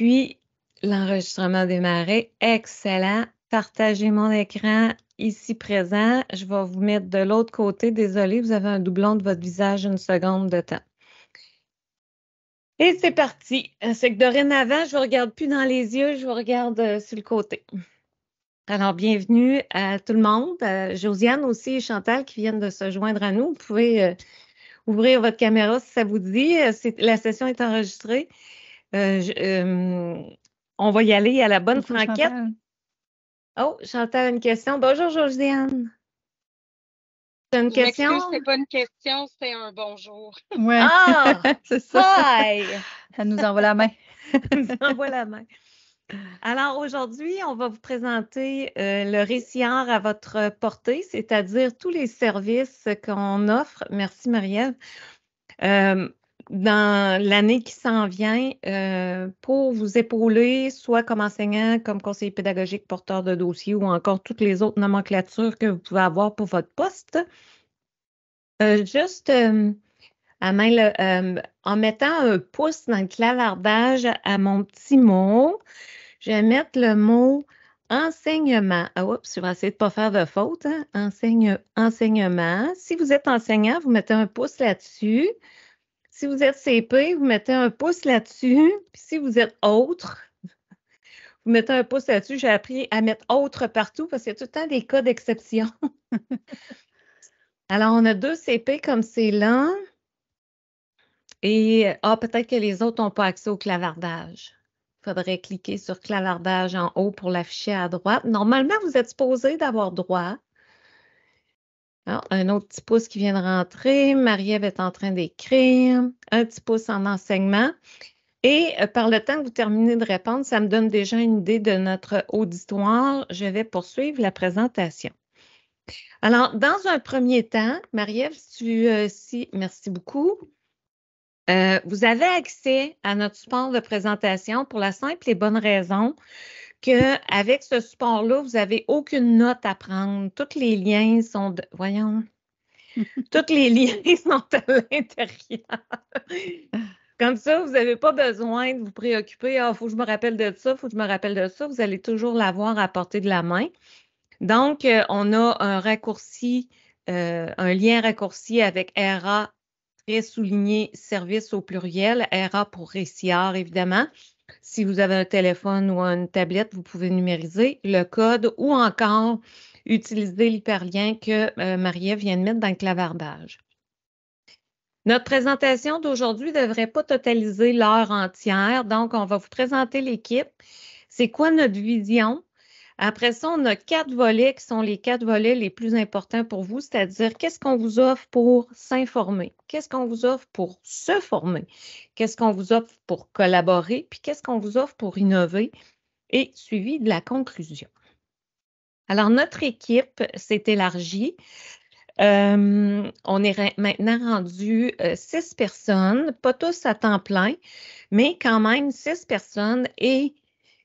Puis, l'enregistrement démarré. Excellent. Partagez mon écran ici présent. Je vais vous mettre de l'autre côté. Désolée, vous avez un doublon de votre visage une seconde de temps. Et c'est parti. C'est que dorénavant, je ne vous regarde plus dans les yeux, je vous regarde euh, sur le côté. Alors, bienvenue à tout le monde. Euh, Josiane aussi et Chantal qui viennent de se joindre à nous. Vous pouvez euh, ouvrir votre caméra si ça vous dit. la session est enregistrée. Euh, euh, on va y aller à la bonne franquette. Oh, Chantal, une question. Bonjour, Josiane. C'est une question? C'est pas une question, c'est un bonjour. Ouais. Ah, c'est ça. Ça nous envoie la main. Ça nous envoie la main. Alors aujourd'hui, on va vous présenter euh, le récit à votre portée, c'est-à-dire tous les services qu'on offre. Merci Marielle. Euh, dans l'année qui s'en vient euh, pour vous épauler, soit comme enseignant, comme conseiller pédagogique, porteur de dossier ou encore toutes les autres nomenclatures que vous pouvez avoir pour votre poste. Euh, juste euh, à main, en mettant un pouce dans le clavardage à mon petit mot, je vais mettre le mot enseignement. Ah, oups, je vais essayer de ne pas faire de faute. Hein. enseignement. Si vous êtes enseignant, vous mettez un pouce là-dessus. Si vous êtes CP, vous mettez un pouce là-dessus. si vous êtes autre, vous mettez un pouce là-dessus. J'ai appris à mettre autre partout parce qu'il y a tout le temps des cas d'exception. Alors, on a deux CP comme c'est lent. Et ah, peut-être que les autres n'ont pas accès au clavardage. Il faudrait cliquer sur clavardage en haut pour l'afficher à droite. Normalement, vous êtes supposé d'avoir droit ah, un autre petit pouce qui vient de rentrer. Marie-Ève est en train d'écrire. Un petit pouce en enseignement. Et euh, par le temps que vous terminez de répondre, ça me donne déjà une idée de notre auditoire. Je vais poursuivre la présentation. Alors, dans un premier temps, Marie-Ève, tu, veux si, merci beaucoup. Euh, vous avez accès à notre support de présentation pour la simple et bonne raison qu'avec ce support-là, vous n'avez aucune note à prendre. Tous les liens sont Voyons. toutes les liens sont à l'intérieur. Comme ça, vous n'avez pas besoin de vous préoccuper. Ah, faut que je me rappelle de ça, il faut que je me rappelle de ça. Vous allez toujours l'avoir à portée de la main. Donc, euh, on a un raccourci, euh, un lien raccourci avec RA, très souligné, service au pluriel, RA pour Réciard, évidemment. Si vous avez un téléphone ou une tablette, vous pouvez numériser le code ou encore utiliser l'hyperlien que euh, marie vient de mettre dans le clavardage. Notre présentation d'aujourd'hui ne devrait pas totaliser l'heure entière, donc on va vous présenter l'équipe. C'est quoi notre vision? Après ça, on a quatre volets qui sont les quatre volets les plus importants pour vous, c'est-à-dire qu'est-ce qu'on vous offre pour s'informer, qu'est-ce qu'on vous offre pour se former, qu'est-ce qu'on vous offre pour collaborer, puis qu'est-ce qu'on vous offre pour innover, et suivi de la conclusion. Alors, notre équipe s'est élargie. Euh, on est maintenant rendu euh, six personnes, pas tous à temps plein, mais quand même six personnes. Et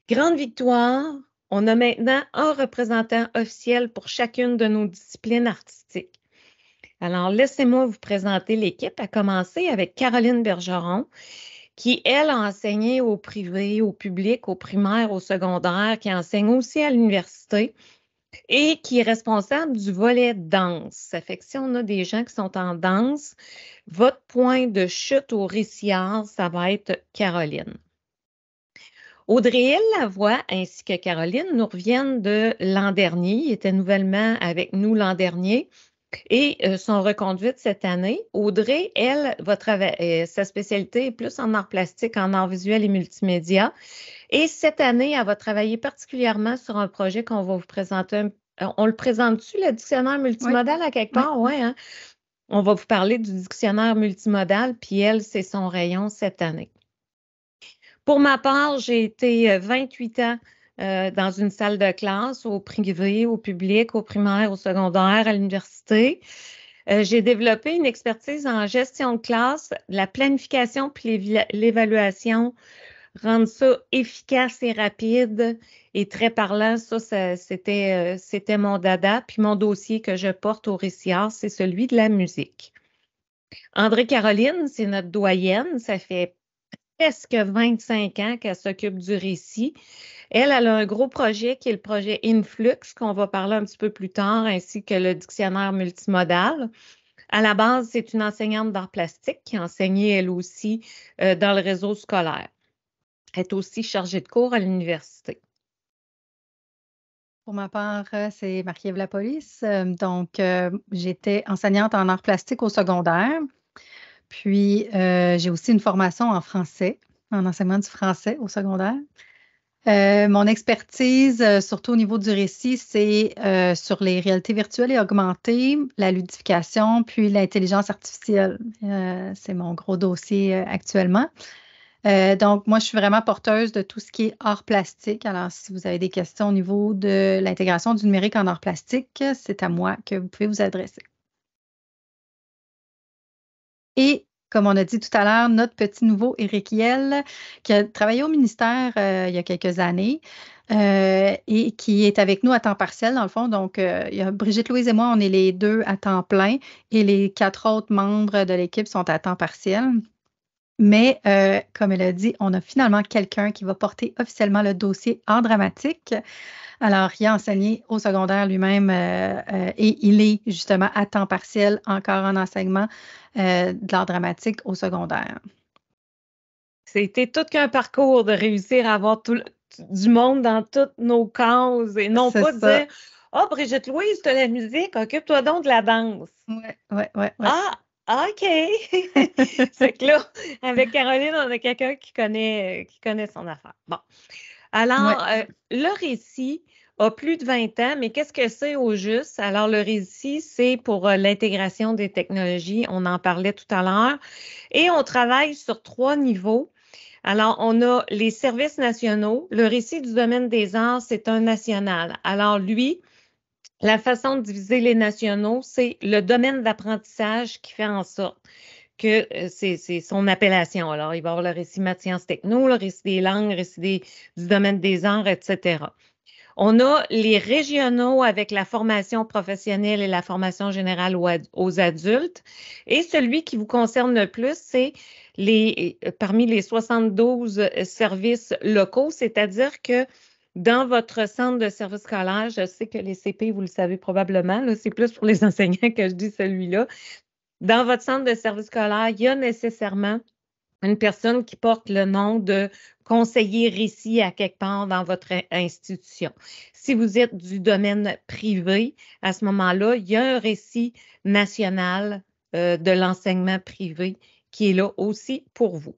grande victoire, on a maintenant un représentant officiel pour chacune de nos disciplines artistiques. Alors, laissez-moi vous présenter l'équipe, à commencer avec Caroline Bergeron, qui, elle, a enseigné au privé, au public, au primaire, au secondaire, qui enseigne aussi à l'université et qui est responsable du volet danse. Ça fait que si on a des gens qui sont en danse, votre point de chute au récit ça va être Caroline. Audrey voix, ainsi que Caroline nous reviennent de l'an dernier, Ils étaient nouvellement avec nous l'an dernier et euh, sont reconduites cette année. Audrey, elle, va travailler, euh, sa spécialité est plus en art plastique, en art visuel et multimédia. Et cette année, elle va travailler particulièrement sur un projet qu'on va vous présenter. on le présente-tu, le dictionnaire multimodal, à quelque part? Oui, hein? On va vous parler du dictionnaire multimodal, puis elle, c'est son rayon cette année. Pour ma part, j'ai été 28 euh, ans euh, dans une salle de classe, au privé, au public, au primaire, au secondaire, à l'université. Euh, j'ai développé une expertise en gestion de classe, la planification puis l'évaluation, rendre ça efficace et rapide et très parlant. Ça, c'était, c'était mon dada. Puis mon dossier que je porte au RICIAR, c'est celui de la musique. André Caroline, c'est notre doyenne. Ça fait presque 25 ans qu'elle s'occupe du récit. Elle, a un gros projet qui est le projet Influx, qu'on va parler un petit peu plus tard, ainsi que le dictionnaire multimodal. À la base, c'est une enseignante d'art plastique qui enseignait elle aussi euh, dans le réseau scolaire. Elle est aussi chargée de cours à l'université. Pour ma part, euh, c'est Marie-Ève Lapolis. Euh, donc, j'étais enseignante en art plastique au secondaire. Puis, euh, j'ai aussi une formation en français, en enseignement du français au secondaire. Euh, mon expertise, euh, surtout au niveau du récit, c'est sur les réalités virtuelles et augmentées, la ludification, puis l'intelligence artificielle. c'est mon gros dossier actuellement. donc, moi, je suis vraiment porteuse de tout ce qui est hors plastique. Alors, si vous avez des questions au niveau de l'intégration du numérique en art plastique, c'est à moi que vous pouvez vous adresser. Et comme on a dit tout à l'heure, notre petit nouveau Éric qui a travaillé au ministère euh, il y a quelques années euh, et qui est avec nous à temps partiel, dans le fond. Donc, euh, il y a Brigitte Louise et moi, on est les deux à temps plein et les quatre autres membres de l'équipe sont à temps partiel. Mais euh, comme elle a dit, on a finalement quelqu'un qui va porter officiellement le dossier en dramatique. Alors, il a enseigné au secondaire lui-même euh, euh, et il est justement à temps partiel encore en enseignement de l'art dramatique au secondaire. C'était tout qu'un parcours de réussir à avoir tout, du monde dans toutes nos causes et non pas dire Ah, oh, Brigitte Louise, tu as la musique, occupe-toi donc de la danse. Oui, oui, oui. Ah, OK. c'est que avec Caroline, on a quelqu'un qui connaît, euh, qui connaît son affaire. Bon. Alors, euh, le récit a plus de 20 ans, mais qu'est-ce que c'est au juste? Alors, le récit, c'est pour euh, l'intégration des technologies. On en parlait tout à l'heure. Et on travaille sur trois niveaux. Alors, on a les services nationaux. Le récit du domaine des arts, c'est un national. Alors, lui, la façon de diviser les nationaux, c'est le domaine d'apprentissage qui fait en sorte que euh, c'est son appellation. Alors, il va y avoir le récit maths, sciences, techno, le récit des langues, le récit du domaine des arts, etc. On a les régionaux avec la formation professionnelle et la formation générale aux adultes. Et celui qui vous concerne le plus, c'est les, euh, parmi les 72 euh, services locaux, c'est-à-dire que dans votre centre de service scolaire, je sais que les CP, vous le savez probablement, c'est plus pour les enseignants que je dis celui-là. Dans votre centre de service scolaire, il y a nécessairement une personne qui porte le nom de conseiller récit à quelque part dans votre institution. Si vous êtes du domaine privé, à ce moment-là, il y a un récit national euh, de l'enseignement privé qui est là aussi pour vous.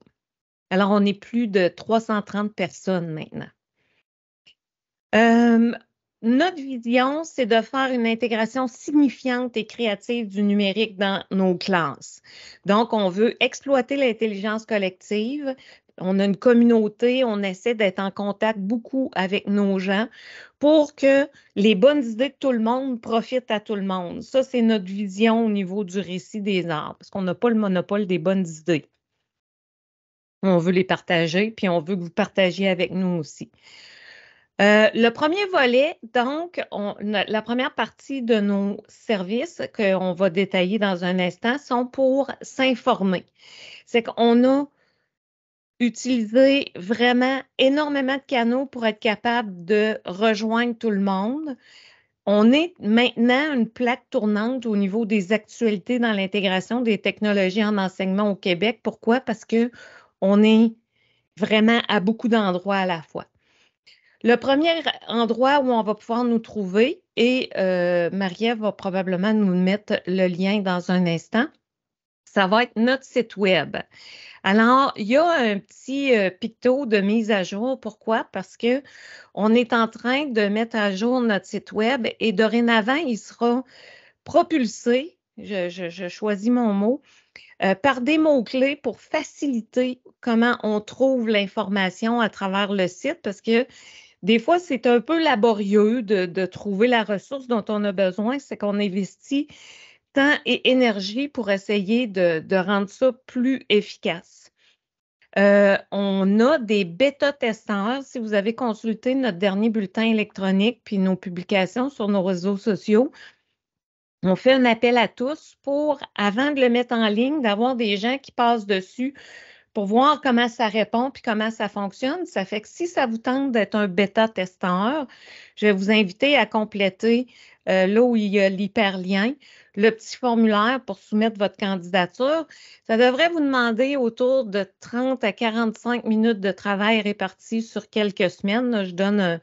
Alors, on est plus de 330 personnes maintenant. Euh, notre vision, c'est de faire une intégration signifiante et créative du numérique dans nos classes. Donc, on veut exploiter l'intelligence collective. On a une communauté, on essaie d'être en contact beaucoup avec nos gens pour que les bonnes idées de tout le monde profitent à tout le monde. Ça, c'est notre vision au niveau du récit des arts, parce qu'on n'a pas le monopole des bonnes idées. On veut les partager, puis on veut que vous partagiez avec nous aussi. Euh, le premier volet, donc, on, la première partie de nos services qu'on va détailler dans un instant sont pour s'informer. C'est qu'on a utilisé vraiment énormément de canaux pour être capable de rejoindre tout le monde. On est maintenant une plaque tournante au niveau des actualités dans l'intégration des technologies en enseignement au Québec. Pourquoi? Parce que on est vraiment à beaucoup d'endroits à la fois. Le premier endroit où on va pouvoir nous trouver, et euh, marie va probablement nous mettre le lien dans un instant, ça va être notre site Web. Alors, il y a un petit euh, picto de mise à jour. Pourquoi? Parce que on est en train de mettre à jour notre site Web et dorénavant, il sera propulsé, je, choisis mon mot, euh, par des mots-clés pour faciliter comment on trouve l'information à travers le site parce que des fois, c'est un peu laborieux de, trouver la ressource dont on a besoin. C'est qu'on investit temps et énergie pour essayer de, rendre ça plus efficace. Euh, on a des bêta-testeurs. Si vous avez consulté notre dernier bulletin électronique puis nos publications sur nos réseaux sociaux, on fait un appel à tous pour, avant de le mettre en ligne, d'avoir des gens qui passent dessus pour voir comment ça répond puis comment ça fonctionne. Ça fait que si ça vous tente d'être un bêta-testeur, je vais vous inviter à compléter euh, là où il y a l'hyperlien, le petit formulaire pour soumettre votre candidature. Ça devrait vous demander autour de 30 à 45 minutes de travail répartis sur quelques semaines. je donne euh,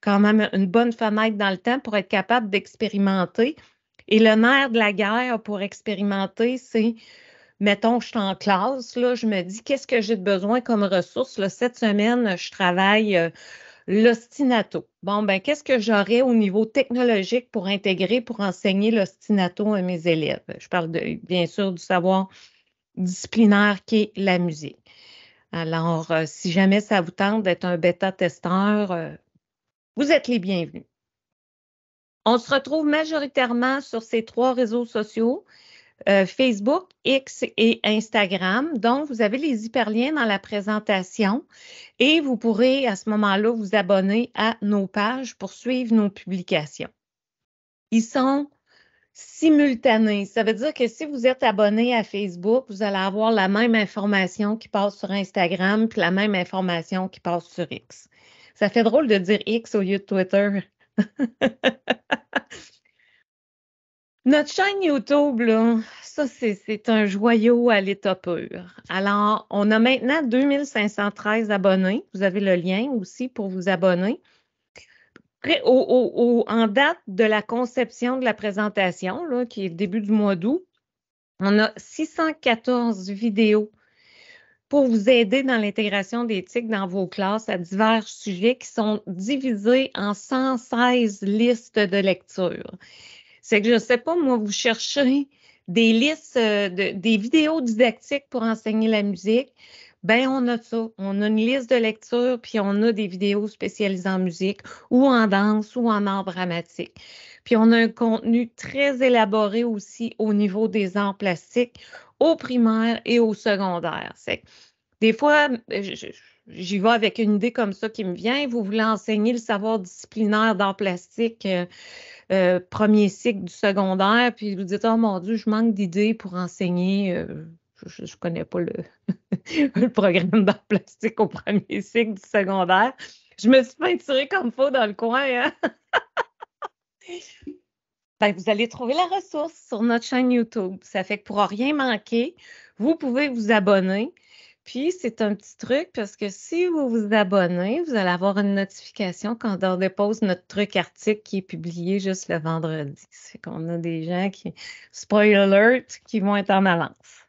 quand même une bonne fenêtre dans le temps pour être capable d'expérimenter. Et le nerf de la guerre pour expérimenter, c'est mettons, je suis en classe, là, je me dis qu'est-ce que j'ai de besoin comme ressource. cette semaine, je travaille euh, l'ostinato. Bon, ben, qu'est-ce que j'aurais au niveau technologique pour intégrer, pour enseigner l'ostinato à mes élèves? Je parle bien sûr du savoir disciplinaire qui est la musique. Alors, euh, si jamais ça vous tente d'être un bêta-testeur, euh, vous êtes les bienvenus. On se retrouve majoritairement sur ces trois réseaux sociaux. Euh, Facebook, X et Instagram. Donc, vous avez les hyperliens dans la présentation et vous pourrez à ce moment-là vous abonner à nos pages pour suivre nos publications. Ils sont simultanés. Ça veut dire que si vous êtes abonné à Facebook, vous allez avoir la même information qui passe sur Instagram puis la même information qui passe sur X. Ça fait drôle de dire X au lieu de Twitter. Notre chaîne YouTube, ça, c'est un joyau à l'état pur. Alors, on a maintenant 2513 abonnés. Vous avez le lien aussi pour vous abonner. en date de la conception de la présentation, qui est le début du mois d'août, on a 614 vidéos pour vous aider dans l'intégration d'éthique dans vos classes à divers sujets qui sont divisés en 116 listes de lecture. C'est que je ne sais pas, moi, vous cherchez des listes, euh, de, des vidéos didactiques pour enseigner la musique. Ben, on a ça. On a une liste de lecture, puis on a des vidéos spécialisées en musique ou en danse ou en art dramatique. Puis on a un contenu très élaboré aussi au niveau des arts plastiques, au primaire et au secondaire. C'est des fois, j'y vais avec une idée comme ça qui me vient. Vous voulez enseigner le savoir disciplinaire d'art plastique, euh, euh, premier cycle du secondaire, puis vous dites, oh mon Dieu, je manque d'idées pour enseigner. Euh, je ne connais pas le, le programme d'art plastique au premier cycle du secondaire. Je me suis peinturée comme faux dans le coin. Hein? Ben, vous allez trouver la ressource sur notre chaîne YouTube. Ça fait que pour rien manquer, vous pouvez vous abonner. Puis, c'est un petit truc parce que si vous vous abonnez, vous allez avoir une notification quand on dépose notre truc article qui est publié juste le vendredi. C'est qu'on a des gens qui, spoiler alert, qui vont être en avance.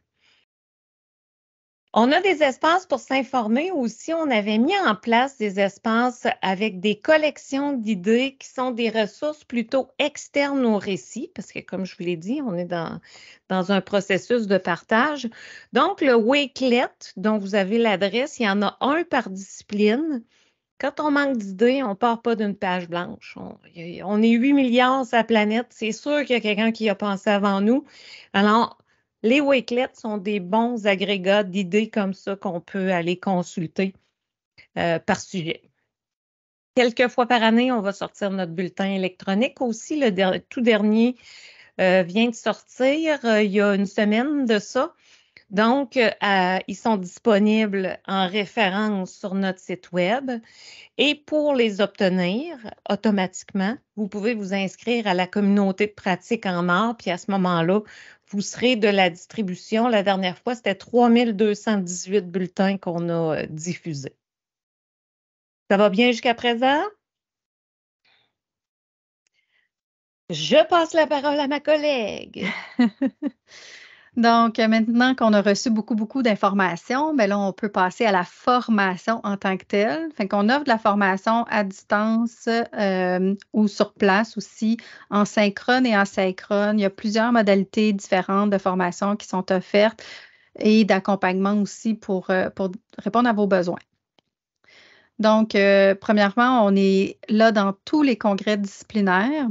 On a des espaces pour s'informer aussi. On avait mis en place des espaces avec des collections d'idées qui sont des ressources plutôt externes au récit, parce que comme je vous l'ai dit, on est dans, dans un processus de partage. Donc, le Wakelet, dont vous avez l'adresse, il y en a un par discipline. Quand on manque d'idées, on ne part pas d'une page blanche. On, on, est 8 milliards sur la planète. C'est sûr qu'il y a quelqu'un qui a pensé avant nous. Alors, les Wakelets sont des bons agrégats d'idées comme ça qu'on peut aller consulter euh, par sujet. Quelques fois par année, on va sortir notre bulletin électronique. Aussi, le tout dernier euh, vient de sortir euh, il y a une semaine de ça. Donc, ils sont disponibles en référence sur notre site Web. Et pour les obtenir automatiquement, vous pouvez vous inscrire à la communauté de pratique en mort. Puis à ce moment-là, vous serez de la distribution. La dernière fois, c'était 3218 bulletins qu'on a euh, diffusés. Ça va bien jusqu'à présent? Je passe la parole à ma collègue. Donc, euh, maintenant qu'on a reçu beaucoup, beaucoup d'informations, ben là, on peut passer à la formation en tant que telle. Fait qu'on offre de la formation à distance euh, ou sur place aussi, en synchrone et en synchrone. Il y a plusieurs modalités différentes de formation qui sont offertes et d'accompagnement aussi pour, euh, pour répondre à vos besoins. Donc, euh, premièrement, on est là dans tous les congrès disciplinaires.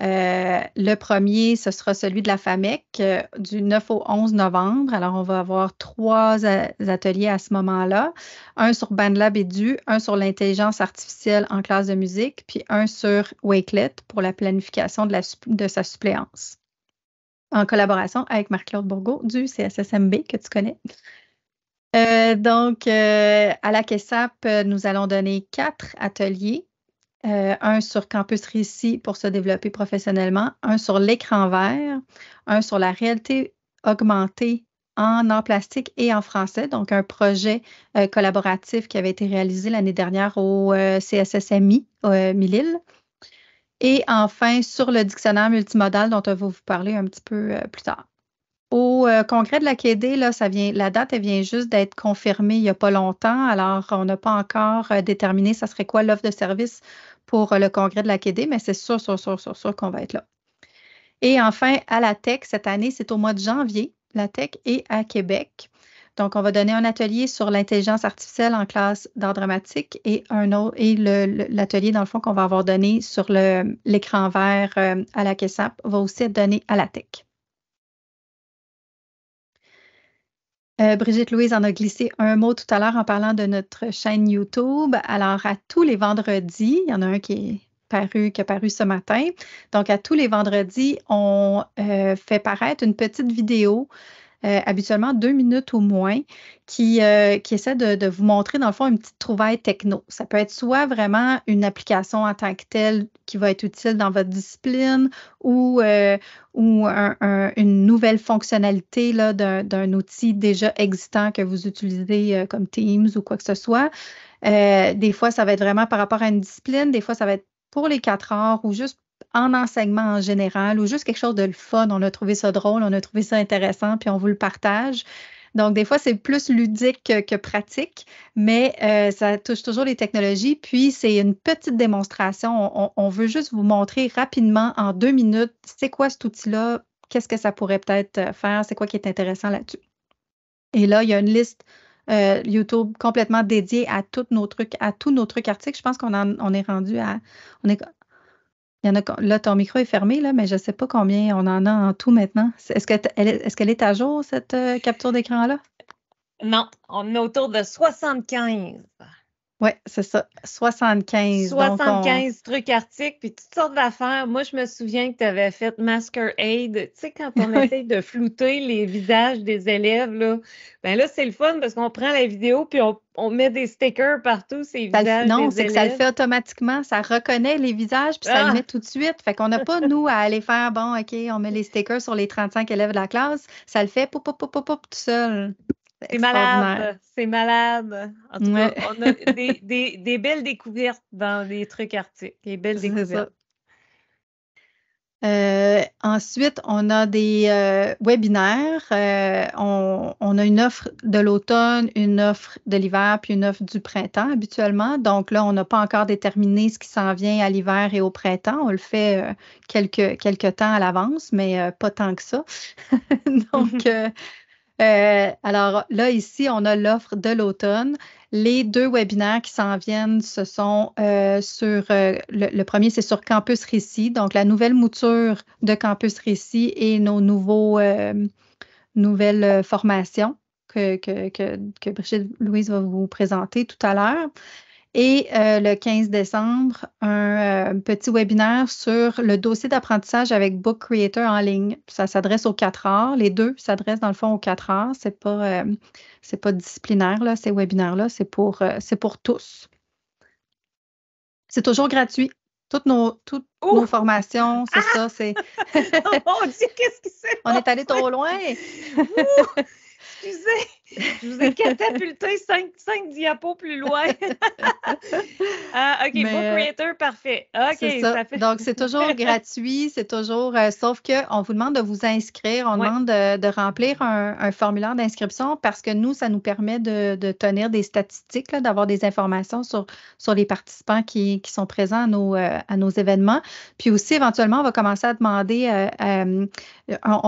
Euh, le premier, ce sera celui de la FAMEC euh, du 9 au 11 novembre. Alors, on va avoir trois ateliers à ce moment-là. Un sur BandLab DU, un sur l'intelligence artificielle en classe de musique, puis un sur Wakelet pour la planification de, sa suppléance en collaboration avec Marc-Claude Bourgault du CSSMB que tu connais. Euh, donc, euh, à la CESAP, euh, nous allons donner quatre ateliers. un sur Campus Récit pour se développer professionnellement, un sur l'écran vert, un sur la réalité augmentée en en plastique et en français, donc un projet collaboratif qui avait été réalisé l'année dernière au CSSMI, au Milil. Et enfin, sur le dictionnaire multimodal dont on va vous parler un petit peu plus tard. Au euh, congrès de la QED, la date vient juste d'être confirmée il n'y a pas longtemps. Alors, on n'a pas encore euh, déterminé ce serait quoi l'offre de service pour euh, le congrès de la QED, mais c'est sûr, sûr, sûr, sûr, qu'on va être là. Et enfin, à la Tech, cette année, c'est au mois de janvier, la Tech et à Québec. Donc, on va donner un atelier sur l'intelligence artificielle en classe d'art dramatique et un autre, et l'atelier, dans le fond, qu'on va avoir donné sur l'écran vert à la CESAP va aussi être donné à la Tech. Euh, Brigitte Louise en a glissé un mot tout à l'heure en parlant de notre chaîne YouTube. Alors, à tous les vendredis, il y en a un qui est paru, qui a paru ce matin. Donc, à tous les vendredis, on euh, fait paraître une petite vidéo euh, habituellement deux minutes au moins, qui, euh, qui essaie de, vous montrer, dans le fond, une petite trouvaille techno. Ça peut être soit vraiment une application en tant que telle qui va être utile dans votre discipline ou, euh, ou une nouvelle fonctionnalité d'un outil déjà existant que vous utilisez comme Teams ou quoi que ce soit. des fois, ça va être vraiment par rapport à une discipline. Des fois, ça va être pour les quatre heures ou juste en enseignement en général ou juste quelque chose de le fun. On a trouvé ça drôle, on a trouvé ça intéressant, puis on vous le partage. Donc, des fois, c'est plus ludique que, pratique, mais euh, ça touche toujours les technologies. Puis, c'est une petite démonstration. On, veut juste vous montrer rapidement, en deux minutes, c'est quoi cet outil-là, qu'est-ce que ça pourrait peut-être euh, faire, c'est quoi qui est intéressant là-dessus. Et là, il y a une liste euh, YouTube complètement dédiée à tous nos trucs, à tous nos trucs articles. Je pense qu'on est rendu à, il là, ton micro est fermé, là, mais je ne sais pas combien on en a en tout maintenant. Est-ce qu'elle est, est, à jour, cette euh, capture d'écran-là? Non, on est autour de 75. Oui, c'est ça. 75. 75 trucs articles, puis toutes sortes d'affaires. Moi, je me souviens que tu avais fait Aid. Tu sais, quand on essaye de flouter les visages des élèves, là, ben là, c'est le fun parce qu'on prend la vidéo puis on, met des stickers partout, ces visages. non, c'est que ça le fait automatiquement. Ça reconnaît les visages puis ça le ah! met tout de suite. Fait qu'on n'a pas, nous, à aller faire, bon, OK, on met les stickers sur les 35 élèves de la classe. Ça le fait, pop, tout seul. C'est malade, c'est malade. En tout cas, on a des, belles découvertes dans les trucs arctiques, des belles découvertes. Euh, ensuite, on a des euh, webinaires. Euh, on, a une offre de l'automne, une offre de l'hiver, puis une offre du printemps habituellement. Donc là, on n'a pas encore déterminé ce qui s'en vient à l'hiver et au printemps. On le fait quelques, quelques temps à l'avance, mais pas tant que ça. Donc, mm-hmm. Euh, alors là, ici, on a l'offre de l'automne. Les deux webinaires qui s'en viennent, ce sont euh, sur, euh, le, premier, c'est sur Campus Récit, donc la nouvelle mouture de Campus Récit et nos nouveaux, nouvelles formations que Brigitte Louise va vous présenter tout à l'heure. Et euh, le 15 décembre, un euh, petit webinaire sur le dossier d'apprentissage avec Book Creator en ligne. Ça s'adresse aux quatre heures. Les deux s'adressent dans le fond aux quatre heures. C'est pas, euh, pas disciplinaire, là, ces webinaires-là. C'est pour, c'est pour tous. C'est toujours gratuit. Toutes nos, toutes formations, c'est ah! ça. Oh mon Dieu, qu'est-ce c'est? On est allé trop loin excusez, je vous ai catapulté cinq, cinq diapos plus loin. Ah, OK, Mais, euh, Creator, parfait. OK, Donc, c'est toujours gratuit, c'est toujours, euh, sauf qu'on vous demande de vous inscrire, on demande de, remplir un, formulaire d'inscription parce que nous, ça nous permet de, tenir des statistiques, d'avoir des informations sur, sur les participants qui, sont présents à nos, euh, à nos événements. Puis aussi, éventuellement, on va commencer à demander, on,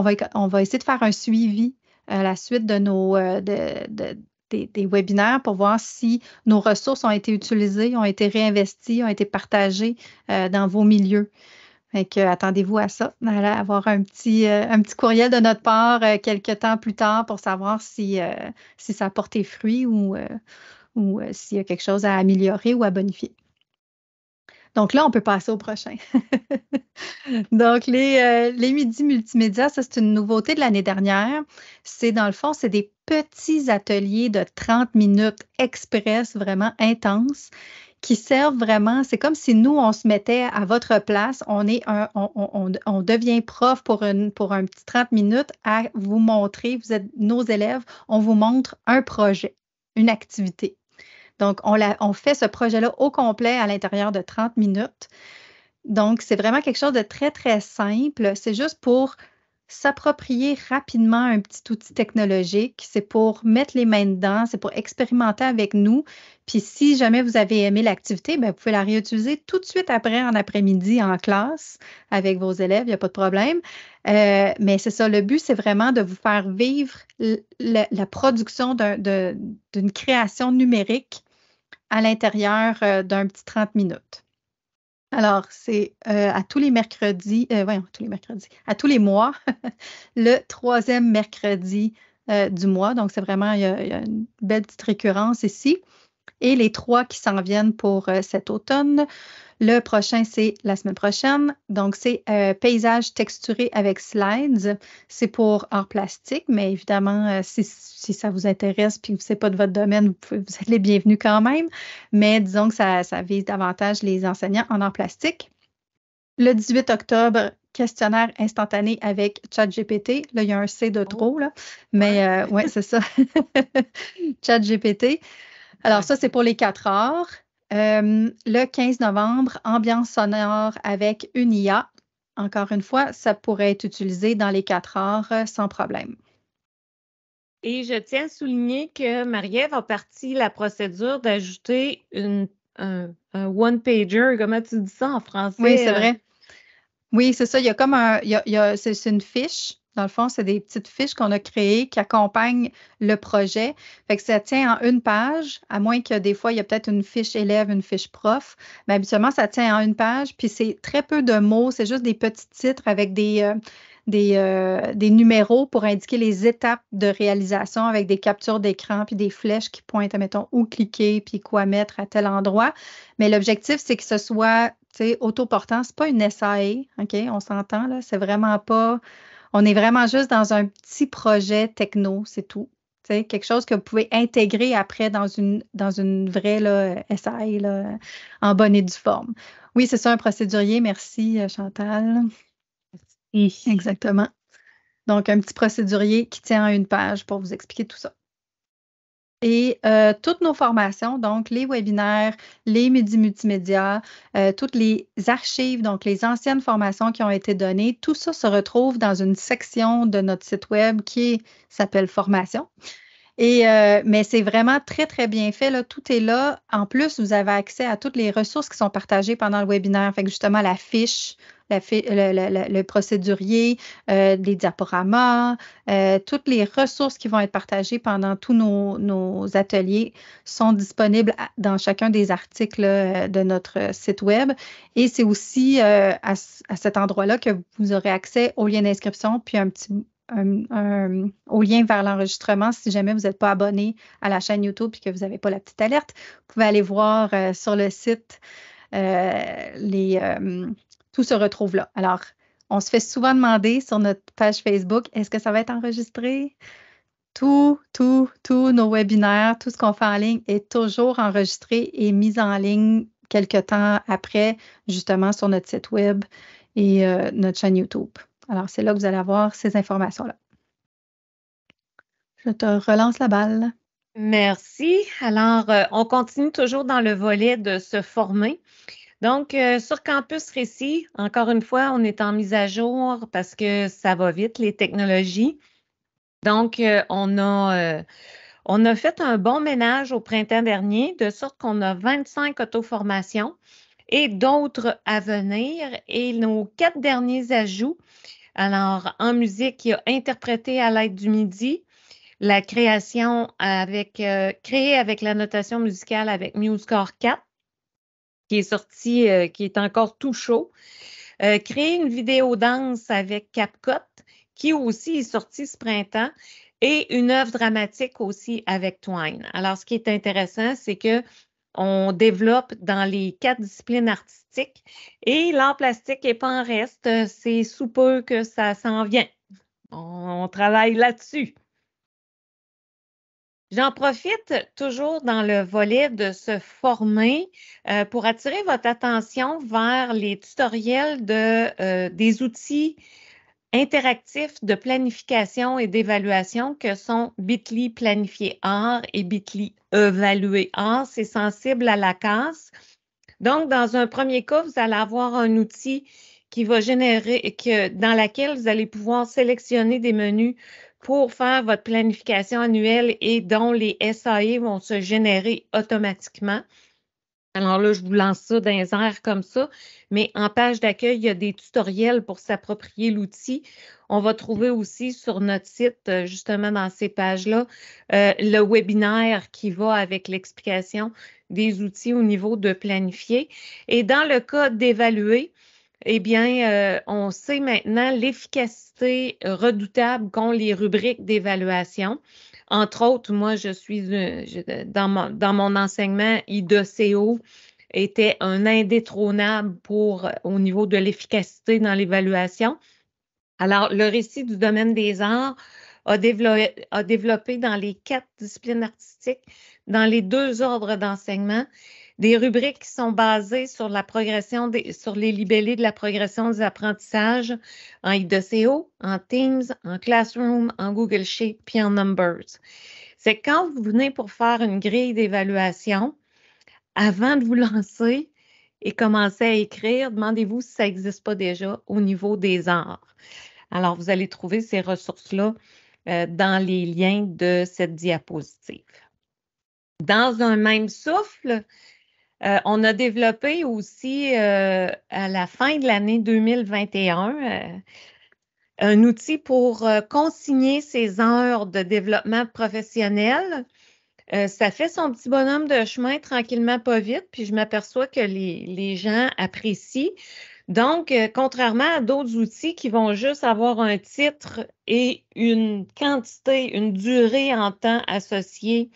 va, on va essayer de faire un suivi euh, la suite de nos euh, des, webinaires pour voir si nos ressources ont été utilisées, ont été réinvesties, ont été partagées euh, dans vos milieux. que attendez-vous à ça, à avoir un petit, un petit courriel de notre part quelques temps plus tard pour savoir si, si ça a porté fruit ou, ou s'il y a quelque chose à améliorer ou à bonifier. Donc là, on peut passer au prochain. Donc, les, euh, les midis multimédia, ça, c'est une nouveauté de l'année dernière. C'est, dans le fond, c'est des petits ateliers de 30 minutes express, vraiment intenses, qui servent vraiment, c'est comme si nous, on se mettait à votre place, on, est on, devient prof pour, pour un petit 30 minutes à vous montrer, vous êtes nos élèves, on vous montre un projet, une activité. Donc, on, fait ce projet-là au complet à l'intérieur de 30 minutes. Donc, c'est vraiment quelque chose de très, très simple. C'est juste pour s'approprier rapidement un petit outil technologique. C'est pour mettre les mains dedans, c'est pour expérimenter avec nous. Puis si jamais vous avez aimé l'activité, ben, vous pouvez la réutiliser tout de suite après en après-midi en classe avec vos élèves, il n'y a pas de problème. Euh, mais c'est ça, le but, c'est vraiment de vous faire vivre la production d'une création numérique à l'intérieur euh, d'un petit 30 minutes. Alors, c'est euh, à tous les mercredis, euh, tous les mercredis, à tous les mois, le troisième mercredi du mois. Donc, c'est vraiment, il y, a, une belle petite récurrence ici. Et les trois qui s'en viennent pour cet automne, le prochain, c'est la semaine prochaine. Donc, c'est euh, paysage texturé avec slides. C'est pour arts plastique, mais évidemment, euh, si, ça vous intéresse puis que ce n'est pas de votre domaine, vous, êtes les bienvenus quand même. Mais disons que ça, vise davantage les enseignants en arts plastique. Le 18 octobre, questionnaire instantané avec ChatGPT. Là, il y a un C de oh. trop, là. Mais oui, euh, ouais, c'est ça. ChatGPT. Alors, ça, c'est pour les quatre heures. Euh, le 15 novembre, ambiance sonore avec une IA. Encore une fois, ça pourrait être utilisé dans les quatre heures euh, sans problème. Et je tiens à souligner que Marie-Ève a parti la procédure d'ajouter une, un, one-pager. Comment tu dis ça en français? Oui, c'est euh? vrai. Oui, c'est ça. Il y a comme un. c'est une fiche dans le fond, c'est des petites fiches qu'on a créées qui accompagnent le projet. Fait que ça tient en une page, à moins que des fois, il y a peut-être une fiche élève, une fiche prof. Mais habituellement, ça tient en une page, puis c'est très peu de mots, c'est juste des petits titres avec des. Euh, euh, des, numéros pour indiquer les étapes de réalisation avec des captures d'écran puis des flèches qui pointent, mettons, où cliquer puis quoi mettre à tel endroit. Mais l'objectif, c'est que ce soit autoportant. Ce n'est pas une SAE, OK? On s'entend, là. C'est vraiment pas on est vraiment juste dans un petit projet techno, c'est tout. C'est quelque chose que vous pouvez intégrer après dans une, dans une vraie là, SI en bonne et due forme. Oui, c'est ça, un procédurier. Merci, euh, Chantal. Exactement. Donc, un petit procédurier qui tient à une page pour vous expliquer tout ça. Et euh, toutes nos formations, donc les webinaires, les midis multimédia, euh, toutes les archives, donc les anciennes formations qui ont été données, tout ça se retrouve dans une section de notre site web qui s'appelle Formation. Euh, mais c'est vraiment très, très bien fait. Là. Tout est là. En plus, vous avez accès à toutes les ressources qui sont partagées pendant le webinaire. Fait que justement, la fiche, le, procédurier, euh, les diaporamas, euh, toutes les ressources qui vont être partagées pendant tous nos, ateliers sont disponibles dans chacun des articles de notre site Web. Et c'est aussi à, à cet endroit-là que vous aurez accès au lien d'inscription, puis un petit au lien vers l'enregistrement si jamais vous n'êtes pas abonné à la chaîne YouTube et que vous n'avez pas la petite alerte. Vous pouvez aller voir euh, sur le site. Euh, les, euh, tout se retrouve là. Alors, on se fait souvent demander sur notre page Facebook, est-ce que ça va être enregistré? Tout, tout, tous nos webinaires, tout ce qu'on fait en ligne est toujours enregistré et mis en ligne quelques temps après, justement sur notre site web et notre chaîne YouTube. Alors, c'est là que vous allez avoir ces informations-là. Je te relance la balle. Merci. Alors, euh, on continue toujours dans le volet de se former. Donc, euh, sur Campus Récit, encore une fois, on est en mise à jour parce que ça va vite, les technologies. Donc, euh, on, a, on a fait un bon ménage au printemps dernier, de sorte qu'on a 25 auto-formations et d'autres à venir. Et nos quatre derniers ajouts, alors en musique, il a interprété à l'aide du midi, la création avec, euh, créé avec la notation musicale avec MuseCore 4, qui est sorti, euh, qui est encore tout chaud. Euh, créer une vidéo danse avec CapCut, qui aussi est sortie ce printemps, et une œuvre dramatique aussi avec Twine. Alors, ce qui est intéressant, c'est que on développe dans les quatre disciplines artistiques et l'art plastique n'est pas en reste. C'est sous peu que ça s'en vient. On, travaille là-dessus. J'en profite toujours dans le volet de se former euh, pour attirer votre attention vers les tutoriels de, euh, des outils interactifs de planification et d'évaluation que sont Bitly planifié R et Bitly évalué art. C'est sensible à la casse. Donc, dans un premier cas, vous allez avoir un outil qui va générer, que, dans lequel vous allez pouvoir sélectionner des menus pour faire votre planification annuelle et dont les SAE vont se générer automatiquement. Alors là, je vous lance ça dans les airs comme ça, mais en page d'accueil, il y a des tutoriels pour s'approprier l'outil. On va trouver aussi sur notre site, euh, justement dans ces pages-là, euh, le webinaire qui va avec l'explication des outils au niveau de planifier. Et dans le cas d'évaluer, eh bien, euh, on sait maintenant l'efficacité redoutable qu'ont les rubriques d'évaluation. Entre autres, moi, je suis dans, mon, enseignement, IDECO était un indétrônable pour euh, au niveau de l'efficacité dans l'évaluation. Alors, le récit du domaine des arts a développé dans les quatre disciplines artistiques, dans les deux ordres d'enseignement, des rubriques qui sont basées sur la progression sur les libellés de la progression des apprentissages en I2CO, en Teams, en Classroom, en Google Sheet, puis en Numbers. C'est quand vous venez pour faire une grille d'évaluation, avant de vous lancer et commencer à écrire, demandez-vous si ça n'existe pas déjà au niveau des arts. Alors, vous allez trouver ces ressources-là euh, dans les liens de cette diapositive. Dans un même souffle, euh, on a développé aussi euh, à la fin de l'année 2021 euh, un outil pour consigner ses heures de développement professionnel. ça fait son petit bonhomme de chemin tranquillement, pas vite, puis je m'aperçois que les, les, gens apprécient. Donc, contrairement à d'autres outils qui vont juste avoir un titre et une quantité, une durée en temps associée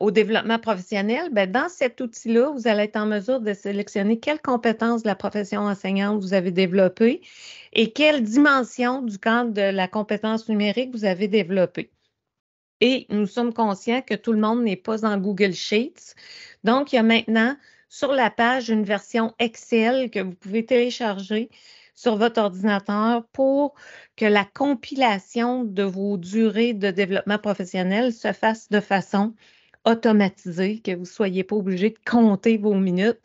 au développement professionnel, ben, dans cet outil-là, vous allez être en mesure de sélectionner quelles compétences de la profession enseignante vous avez développées et quelles dimensions du cadre de la compétence numérique vous avez développées. Et nous sommes conscients que tout le monde n'est pas en Google Sheets. Donc, il y a maintenant sur la page une version Excel que vous pouvez télécharger sur votre ordinateur pour que la compilation de vos durées de développement professionnel se fasse de façon automatisée, que vous ne soyez pas obligé de compter vos minutes.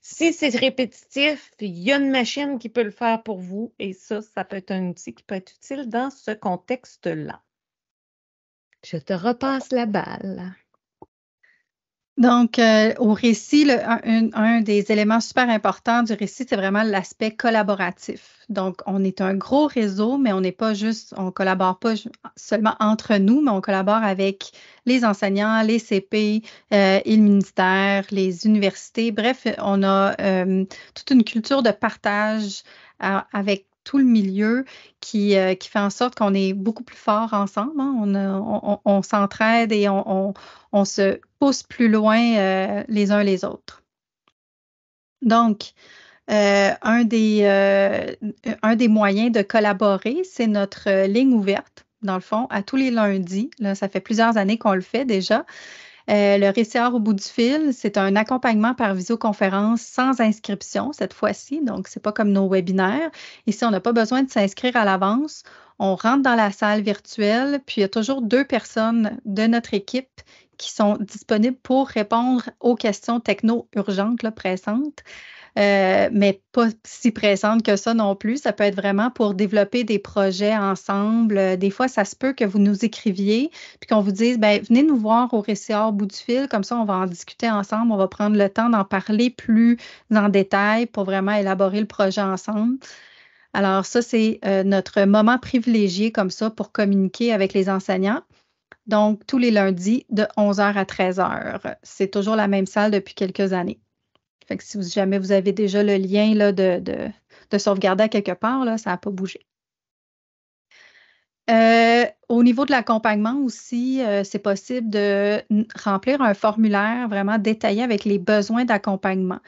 Si c'est répétitif, il y a une machine qui peut le faire pour vous et ça, ça peut être un outil qui peut être utile dans ce contexte-là. Je te repasse la balle. Donc, euh, au récit, le, un, des éléments super importants du récit, c'est vraiment l'aspect collaboratif. Donc, on est un gros réseau, mais on n'est pas juste, on collabore pas seulement entre nous, mais on collabore avec les enseignants, les CP euh, et le ministère, les universités. Bref, on a euh, toute une culture de partage avec tout le milieu euh, qui, fait en sorte qu'on est beaucoup plus fort ensemble. Hein. On, s'entraide et on, se pousse plus loin euh, les uns les autres. Donc, euh, un, des, moyens de collaborer, c'est notre ligne ouverte dans le fond, à tous les lundis. ça fait plusieurs années qu'on le fait déjà. Euh, le RCR au bout du fil, c'est un accompagnement par visioconférence sans inscription cette fois-ci. Donc, c'est pas comme nos webinaires. Ici, on n'a pas besoin de s'inscrire à l'avance. On rentre dans la salle virtuelle, puis il y a toujours deux personnes de notre équipe qui sont disponibles pour répondre aux questions techno urgentes, là, euh, mais pas si présente que ça non plus. Ça peut être vraiment pour développer des projets ensemble. Euh, des fois, ça se peut que vous nous écriviez, puis qu'on vous dise, ben, venez nous voir au récit hors bout du fil, comme ça, on va en discuter ensemble, on va prendre le temps d'en parler plus en détail pour vraiment élaborer le projet ensemble. Alors, ça, c'est euh, notre moment privilégié comme ça pour communiquer avec les enseignants. Donc, tous les lundis de 11h à 13h. C'est toujours la même salle depuis quelques années. Fait que si jamais vous avez déjà le lien là, de, de, sauvegarder à quelque part, là, ça n'a pas bougé. Euh, au niveau de l'accompagnement aussi, euh, c'est possible de remplir un formulaire vraiment détaillé avec les besoins d'accompagnement,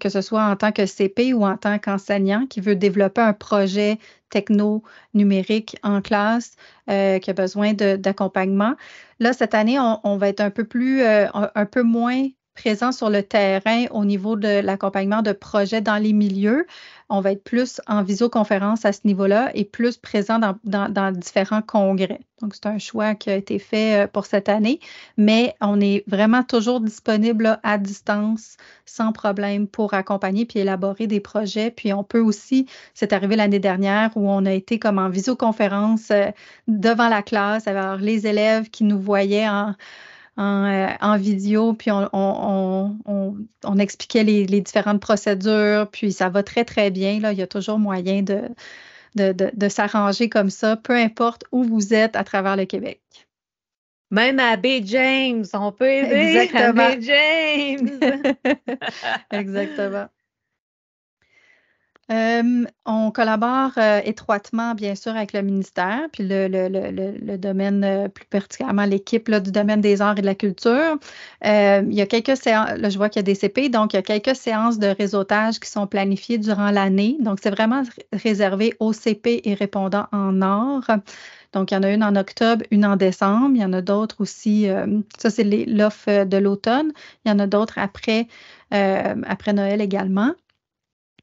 que ce soit en tant que CP ou en tant qu'enseignant qui veut développer un projet techno-numérique en classe, euh, qui a besoin d'accompagnement. Là, cette année, on, va être un peu plus, un peu moins présent sur le terrain au niveau de l'accompagnement de projets dans les milieux. On va être plus en visioconférence à ce niveau-là et plus présent dans, différents congrès. Donc, c'est un choix qui a été fait euh, pour cette année, mais on est vraiment toujours disponible à distance, sans problème, pour accompagner puis élaborer des projets. Puis, on peut aussi, c'est arrivé l'année dernière où on a été comme en visioconférence euh, devant la classe, alors les élèves qui nous voyaient en euh, en, vidéo, puis on, expliquait les, différentes procédures, puis ça va très, très bien. Là. Il y a toujours moyen de, s'arranger comme ça, peu importe où vous êtes à travers le Québec. Même à B. James, on peut aider Exactement. James. Exactement. Euh, on collabore euh, étroitement, bien sûr, avec le ministère, puis le, domaine, euh, plus particulièrement l'équipe du domaine des arts et de la culture. il y a quelques séances, là, je vois qu'il y a des CP, donc il y a quelques séances de réseautage qui sont planifiées durant l'année. Donc, c'est vraiment réservé aux CP et répondants en or. Donc, il y en a une en octobre, une en décembre. Il y en a d'autres aussi. ça, c'est l'offre de l'automne. Il y en a d'autres après Noël également.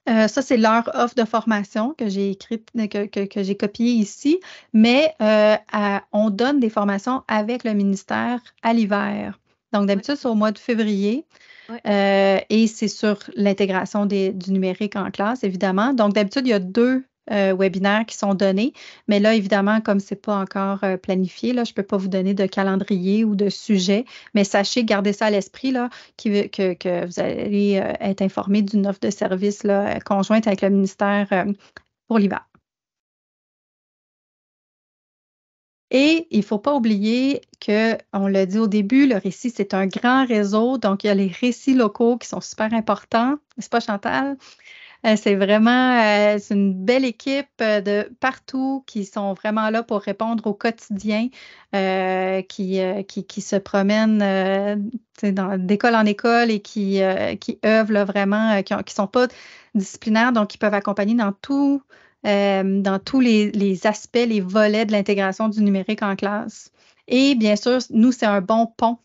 Euh, ça, c'est leur offre de formation que j'ai écrite, euh, que, j'ai copiée ici, mais euh, on donne des formations avec le ministère à l'hiver. Donc, d'habitude, c'est au mois de février. et c'est sur l'intégration du numérique en classe, évidemment. Donc, d'habitude, il y a deux euh, webinaires qui sont donnés. Mais là, évidemment, comme ce n'est pas encore euh, planifié, là, je ne peux pas vous donner de calendrier ou de sujet, mais sachez, gardez ça à l'esprit là, que, vous allez euh, être informé d'une offre de service conjointe avec le ministère pour l'hiver. Et il ne faut pas oublier que, on l'a dit au début, le récit, c'est un grand réseau. Donc, il y a les récits locaux qui sont super importants, n'est-ce pas, Chantal? Euh, c'est vraiment euh, une belle équipe euh, de partout qui sont vraiment là pour répondre au quotidien, qui, qui, qui, se promènent d'école en école et qui, qui œuvrent là, vraiment, qui ne sont pas disciplinaires, donc qui peuvent accompagner dans tout. dans tous les, les, aspects, les volets de l'intégration du numérique en classe. Et bien sûr, nous, c'est un bon pont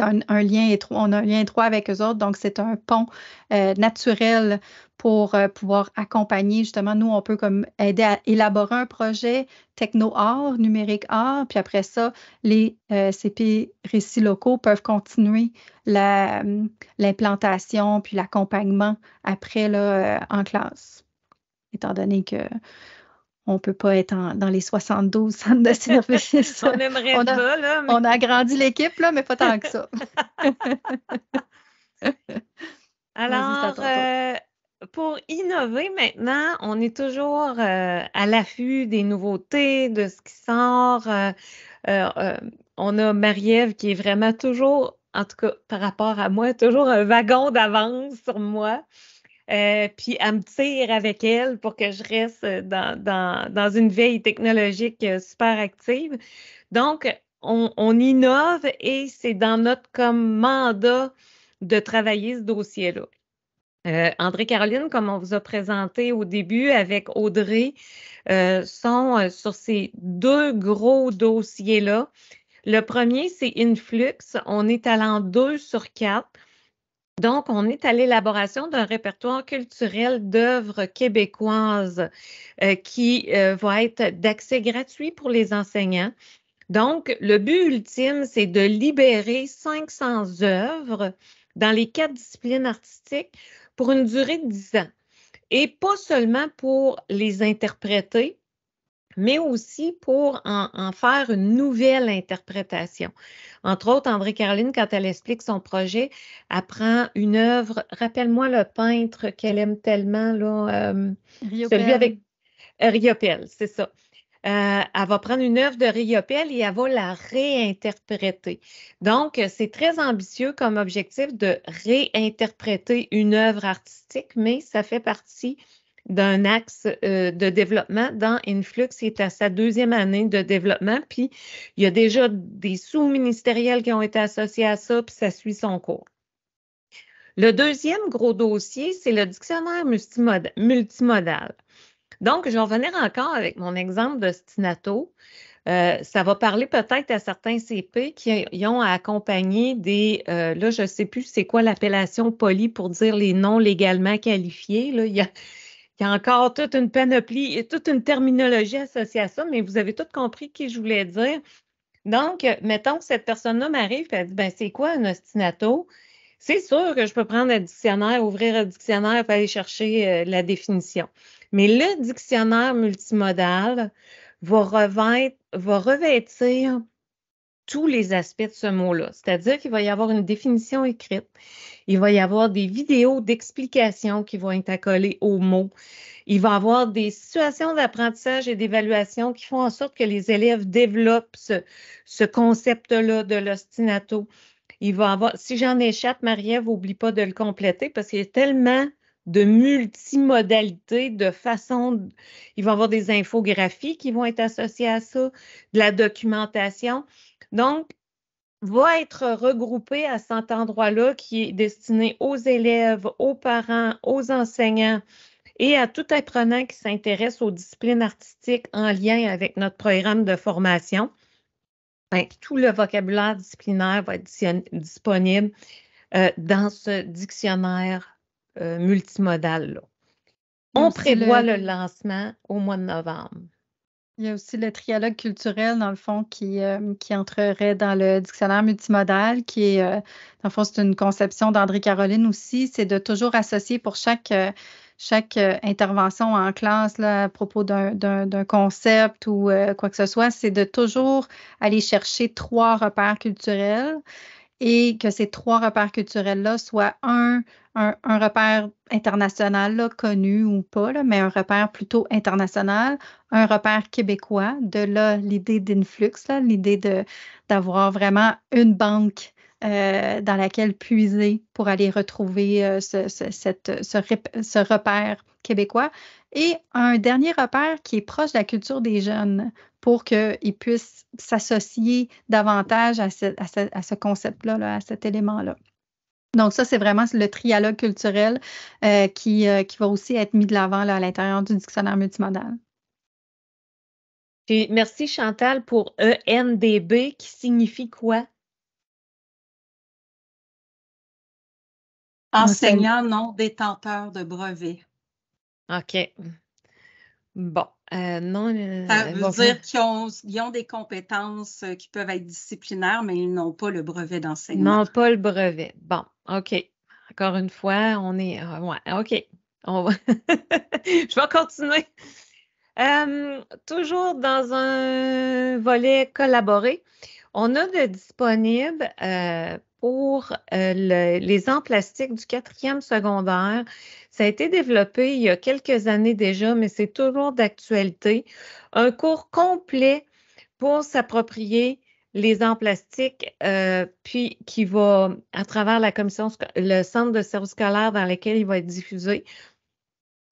un, lien on a un lien étroit avec eux autres, donc c'est un pont euh, naturel pour euh, pouvoir accompagner. Justement, nous, on peut comme aider à élaborer un projet techno-art, numérique art, puis après ça, les euh, CP récits locaux peuvent continuer hum, l'implantation puis l'accompagnement après là, en classe, étant donné que on ne peut pas être dans les 72 centres de service. on a, pas, On a agrandi l'équipe, là, mais pas tant que ça. Alors, euh, pour innover maintenant, on est toujours euh, à l'affût des nouveautés, de ce qui sort. Euh, on a Marie-Ève qui est vraiment toujours, en tout cas par rapport à moi, toujours un wagon d'avance sur moi. Euh, puis à me tirer avec elle pour que je reste dans, une veille technologique euh, super active. Donc, on, innove et c'est dans notre comme mandat de travailler ce dossier-là. Euh, André-Caroline, comme on vous a présenté au début avec Audrey, sont sur ces deux gros dossiers-là. Le premier, c'est Influx. On est à l'an 2 sur quatre. Donc, on est à l'élaboration d'un répertoire culturel d'œuvres québécoises euh, qui euh, va être d'accès gratuit pour les enseignants. Donc, le but ultime, c'est de libérer 500 œuvres dans les quatre disciplines artistiques pour une durée de 10 ans. Et pas seulement pour les interpréter, mais aussi pour en, faire une nouvelle interprétation. Entre autres, André-Caroline, quand elle explique son projet, elle une œuvre, rappelle-moi le peintre qu'elle aime tellement, là, euh, celui avec euh, Riopel, c'est ça. Euh, elle va prendre une œuvre de Riopelle et elle va la réinterpréter. Donc, c'est très ambitieux comme objectif de réinterpréter une œuvre artistique, mais ça fait partie d'un axe euh, de développement dans Influx. c'est est à sa deuxième année de développement, puis il y a déjà des sous-ministériels qui ont été associés à ça, puis ça suit son cours. Le deuxième gros dossier, c'est le dictionnaire multimodal. Donc, je vais revenir encore avec mon exemple de Stinato. Euh, ça va parler peut-être à certains CP qui ont accompagné des. Euh, là, je ne sais plus c'est quoi l'appellation polie pour dire les noms légalement qualifiés. Là. Il y a, il y a encore toute une panoplie et toute une terminologie associée à ça, mais vous avez tout compris ce que je voulais dire. Donc, mettons que cette personne-là m'arrive et elle dit ben, c'est quoi un ostinato? C'est sûr que je peux prendre un dictionnaire, ouvrir un dictionnaire et aller chercher euh, la définition. Mais le dictionnaire multimodal va revêtir tous les aspects de ce mot-là. C'est-à-dire qu'il va y avoir une définition écrite, il va y avoir des vidéos d'explication qui vont être accolées au mot, il va y avoir des situations d'apprentissage et d'évaluation qui font en sorte que les élèves développent ce, concept-là de l'ostinato. Il va avoir, si j'en échappe, Marie-Ève, n'oublie pas de le compléter parce qu'il y a tellement de multimodalités, de façons. Il va y avoir des infographies qui vont être associées à ça, de la documentation. Donc, va être regroupé à cet endroit-là qui est destiné aux élèves, aux parents, aux enseignants et à tout apprenant qui s'intéresse aux disciplines artistiques en lien avec notre programme de formation. Ben, tout le vocabulaire disciplinaire va être disponible euh, dans ce dictionnaire euh, multimodal On prévoit le lancement au mois de novembre. Il y a aussi le trialogue culturel, dans le fond, qui, euh, entrerait dans le dictionnaire multimodal, qui est, euh, dans le fond, c'est une conception d'André-Caroline aussi, c'est de toujours associer pour chaque, euh, chaque intervention en classe à propos d'un concept ou quoi que ce soit, c'est de toujours aller chercher trois repères culturels et que ces trois repères culturels-là soient un, repère international, là, connu ou pas, mais un repère plutôt international, un repère québécois, de là l'idée d'influx, l'idée d'avoir vraiment une banque euh, dans laquelle puiser pour aller retrouver euh, ce, ce, repère québécois. Et un dernier repère qui est proche de la culture des jeunes pour qu'ils puissent s'associer davantage à ce, à ce concept-là, à cet élément-là. Donc ça, c'est vraiment le trialogue culturel euh, qui, qui, va aussi être mis de l'avant à l'intérieur du dictionnaire multimodal. merci Chantal pour ENDB qui signifie quoi? Enseignants non détenteurs de brevets. OK. Bon. Euh, non, euh, ça veut dire qu'ils ont, des compétences euh, qui peuvent être disciplinaires, mais ils n'ont pas le brevet d'enseignement. N'ont pas le brevet. Bon, OK. Encore une fois, on est. OK. On va... Je vais continuer. toujours dans un volet collaboré, on a de disponible pour euh, les en plastiques du quatrième secondaire. Ça a été développé il y a quelques années déjà, mais c'est toujours d'actualité. Un cours complet pour s'approprier les en plastiques, euh, puis qui va, à travers la commission, le centre de service scolaire dans lequel il va être diffusé,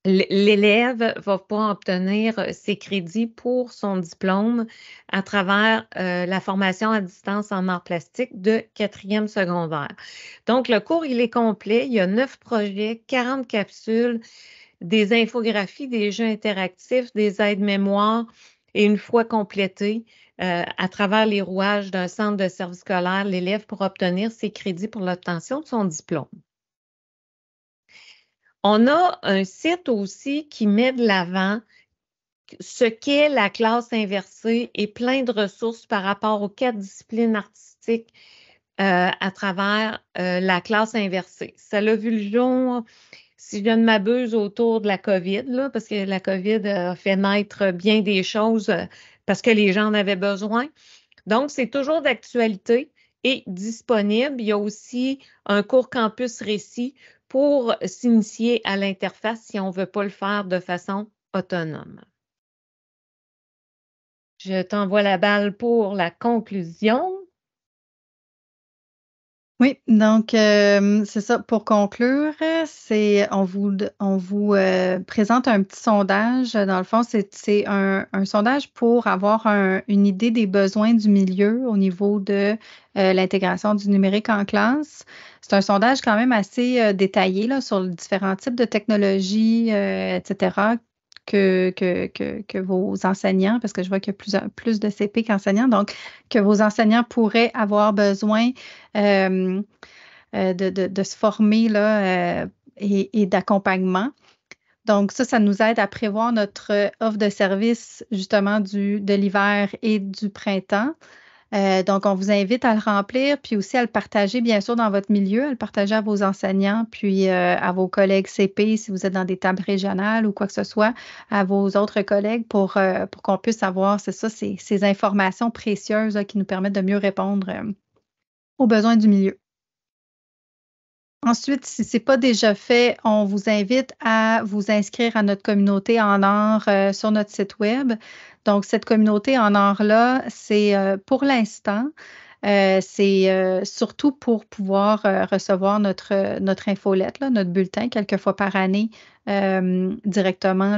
l'élève va pouvoir obtenir euh, ses crédits pour son diplôme à travers euh, la formation à distance en arts plastiques de quatrième secondaire. Donc, le cours, il est complet. Il y a neuf projets, 40 capsules, des infographies, des jeux interactifs, des aides-mémoires. Et une fois complété, euh, à travers les rouages d'un centre de service scolaire, l'élève pourra obtenir ses crédits pour l'obtention de son diplôme. On a un site aussi qui met de l'avant ce qu'est la classe inversée et plein de ressources par rapport aux quatre disciplines artistiques euh, à travers euh, la classe inversée. Ça l'a vu le jour, si je ne m'abuse, autour de la COVID, parce que la COVID a fait naître bien des choses euh, parce que les gens en avaient besoin. Donc, c'est toujours d'actualité et disponible. Il y a aussi un cours campus récit pour s'initier à l'interface si on ne veut pas le faire de façon autonome. Je t'envoie la balle pour la conclusion. Oui, donc euh, c'est ça. Pour conclure, c'est on vous, on vous euh, présente un petit sondage. Dans le fond, c'est un, un, sondage pour avoir une idée des besoins du milieu au niveau de euh, l'intégration du numérique en classe. C'est un sondage quand même assez détaillé là, sur les différents types de technologies, etc., que, vos enseignants, parce que je vois qu'il y a plus, de CP qu'enseignants, donc que vos enseignants pourraient avoir besoin euh, euh, de, se former là, euh, et, d'accompagnement. Donc, ça, ça nous aide à prévoir notre offre de service justement de l'hiver et du printemps. Euh, donc, on vous invite à le remplir, puis aussi à le partager, bien sûr, dans votre milieu, à le partager à vos enseignants, puis euh, à vos collègues CP, si vous êtes dans des tables régionales ou quoi que ce soit, à vos autres collègues pour, euh, qu'on puisse avoir, c'est ça, ces, informations précieuses qui nous permettent de mieux répondre aux besoins du milieu. Ensuite, si ce n'est pas déjà fait, on vous invite à vous inscrire à notre communauté en or euh, sur notre site Web. Donc, cette communauté en or-là, c'est euh, pour l'instant euh, c'est euh, surtout pour pouvoir euh, recevoir notre, notre infolette, notre bulletin, quelques fois par année, directement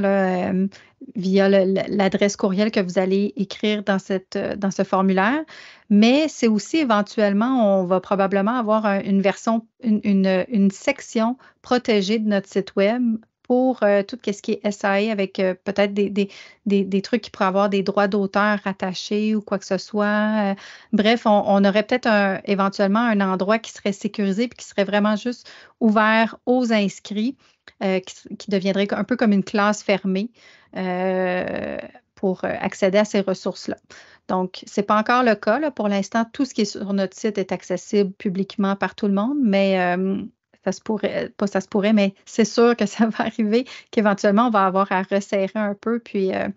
via l'adresse courriel que vous allez écrire dans, cette, dans ce formulaire. Mais c'est aussi éventuellement, on va probablement avoir une version, une section protégée de notre site Web pour euh, tout ce qui est SAE avec euh, peut-être des, des, des, des, trucs qui pourraient avoir des droits d'auteur rattachés ou quoi que ce soit. Euh. bref, on, aurait peut-être éventuellement un endroit qui serait sécurisé puis qui serait vraiment juste ouvert aux inscrits, qui, deviendrait un peu comme une classe fermée pour accéder à ces ressources-là. Donc, ce n'est pas encore le cas. Là. Pour l'instant, tout ce qui est sur notre site est accessible publiquement par tout le monde, mais ça se pourrait, pas ça se pourrait, mais c'est sûr que ça va arriver qu'éventuellement, on va avoir à resserrer un peu. Puis, euh,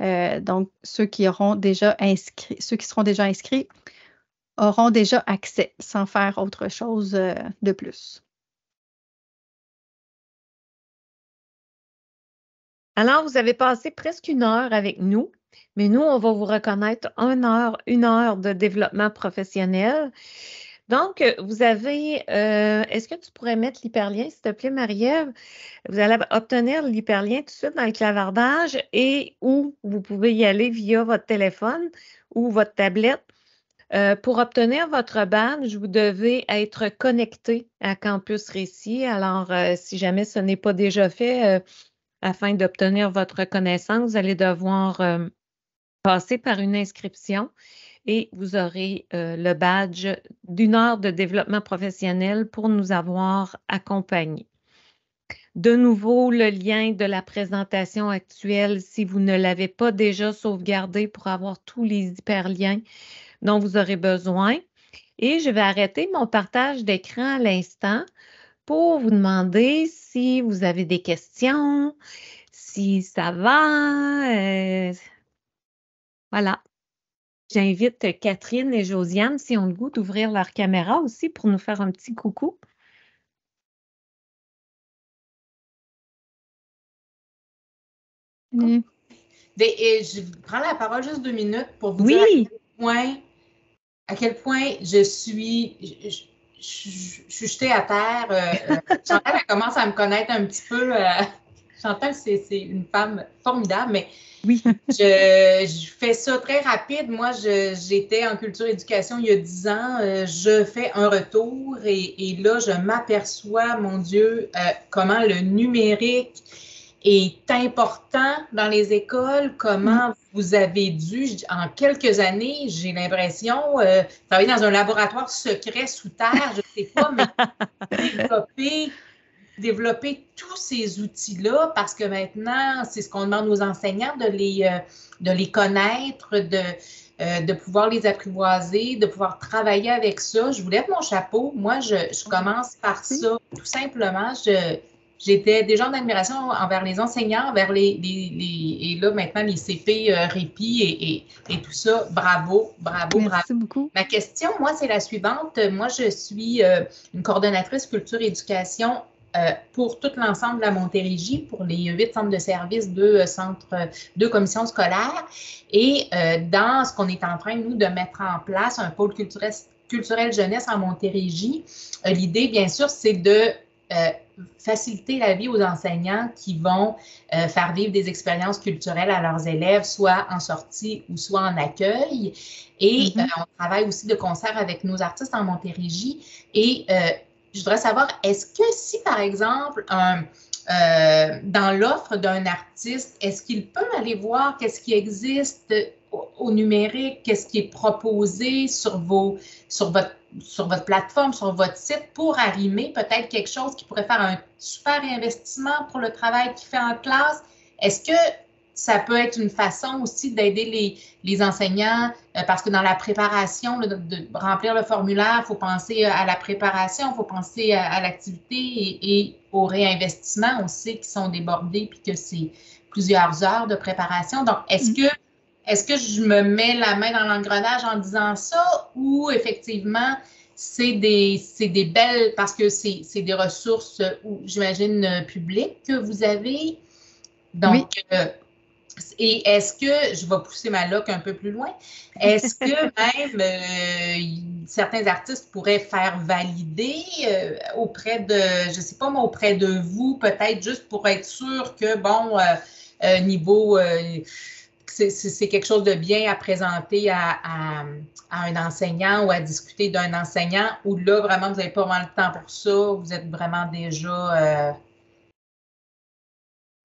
euh, donc, ceux qui auront déjà ceux qui seront déjà inscrits auront déjà accès sans faire autre chose euh, de plus. Alors, vous avez passé presque une heure avec nous, mais nous, on va vous reconnaître une heure, une heure de développement professionnel. Donc, vous avez, euh, est-ce que tu pourrais mettre l'hyperlien, s'il te plaît, Marie-Ève? Vous allez obtenir l'hyperlien tout de suite dans le clavardage et ou vous pouvez y aller via votre téléphone ou votre tablette. Euh, pour obtenir votre badge, vous devez être connecté à Campus Récit. Alors, euh, si jamais ce n'est pas déjà fait, afin d'obtenir votre reconnaissance, vous allez devoir passer par une inscription et vous aurez euh, le badge d'une heure de développement professionnel pour nous avoir accompagnés. De nouveau, le lien de la présentation actuelle, si vous ne l'avez pas déjà sauvegardé pour avoir tous les hyperliens dont vous aurez besoin. Et je vais arrêter mon partage d'écran à l'instant pour vous demander si vous avez des questions, si ça va. Euh, voilà. J'invite Catherine et Josiane, si on le goûte, d'ouvrir leur caméra aussi pour nous faire un petit coucou. Mm. Euh, je prends la parole juste deux minutes pour vous dire à quel, point, je suis. Je, suis jetée à terre. J'entends euh, euh, qu'elle commence à me connaître un petit peu. Chantal, c'est une femme formidable, mais je, fais ça très rapide. Moi, j'étais en culture éducation il y a dix ans. Euh, je fais un retour et, là, je m'aperçois, mon Dieu, euh, comment le numérique est important dans les écoles, comment mm-hmm. vous avez dû, en quelques années, j'ai l'impression, euh, travailler dans un laboratoire secret sous terre, je ne sais pas, mais développer développer tous ces outils-là parce que maintenant, c'est ce qu'on demande aux enseignants de les, euh, de les connaître, de, euh, de pouvoir les apprivoiser, de pouvoir travailler avec ça. Je vous lève mon chapeau. Moi, je, commence par ça. Tout simplement, j'étais déjà en admiration envers les enseignants, envers les, et là maintenant les CP euh, répit e et, et, tout ça. Bravo, bravo, Merci bravo. Merci beaucoup. Ma question, moi, c'est la suivante. Moi, je suis une coordonnatrice culture éducation euh, pour tout l'ensemble de la Montérégie, pour les huit centres de services, deux euh, centres, euh, deux commissions scolaires. Et euh, dans ce qu'on est en train, nous, de mettre en place, un pôle culturel, culturel jeunesse en Montérégie, l'idée, bien sûr, c'est de faciliter la vie aux enseignants qui vont faire vivre des expériences culturelles à leurs élèves, soit en sortie ou soit en accueil. Et mm-hmm. on travaille aussi de concert avec nos artistes en Montérégie. Et euh, je voudrais savoir, est-ce que si, par exemple, euh, dans l'offre d'un artiste, est-ce qu'il peut aller voir qu'est-ce qui existe au, numérique, qu'est-ce qui est proposé sur, vos, sur, votre, sur votre plateforme, sur votre site, pour arrimer peut-être quelque chose qui pourrait faire un super investissement pour le travail qu'il fait en classe? Est-ce que ça peut être une façon aussi d'aider les, les, enseignants euh, parce que dans la préparation, de, remplir le formulaire, il faut penser euh, à la préparation, il faut penser euh, à, l'activité et, au réinvestissement aussi qui sont débordés puis que c'est plusieurs heures de préparation. Donc, est-ce mm-hmm. que est que je me mets la main dans l'engrenage en disant ça ou effectivement c'est des, des belles, parce que c'est des ressources, j'imagine, publiques que vous avez. Donc, et est-ce que, je vais pousser ma loque un peu plus loin, est-ce que même euh, certains artistes pourraient faire valider euh, auprès de, je ne sais pas, moi, auprès de vous, peut-être juste pour être sûr que, bon, euh, niveau, c'est quelque chose de bien à présenter à, à un enseignant ou à discuter d'un enseignant, ou là, vraiment, vous n'avez pas vraiment le temps pour ça, vous êtes vraiment déjà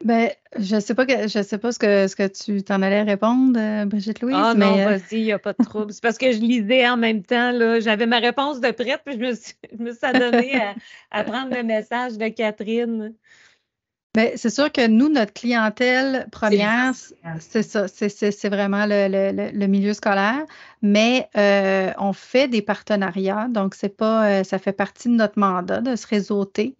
ben, je sais pas que je sais pas ce que ce que tu t'en allais répondre, euh, Brigitte Louise. Ah non, euh, vas-y, il n'y a pas de trouble. C'est parce que je lisais en même temps, là. J'avais ma réponse de prête, puis je me suis, je me suis adonnée à, à, prendre le message de Catherine. Ben, c'est sûr que nous, notre clientèle première, c'est ça, c'est vraiment le, le, le, milieu scolaire, mais euh, on fait des partenariats, donc c'est pas ça fait partie de notre mandat de se réseauter.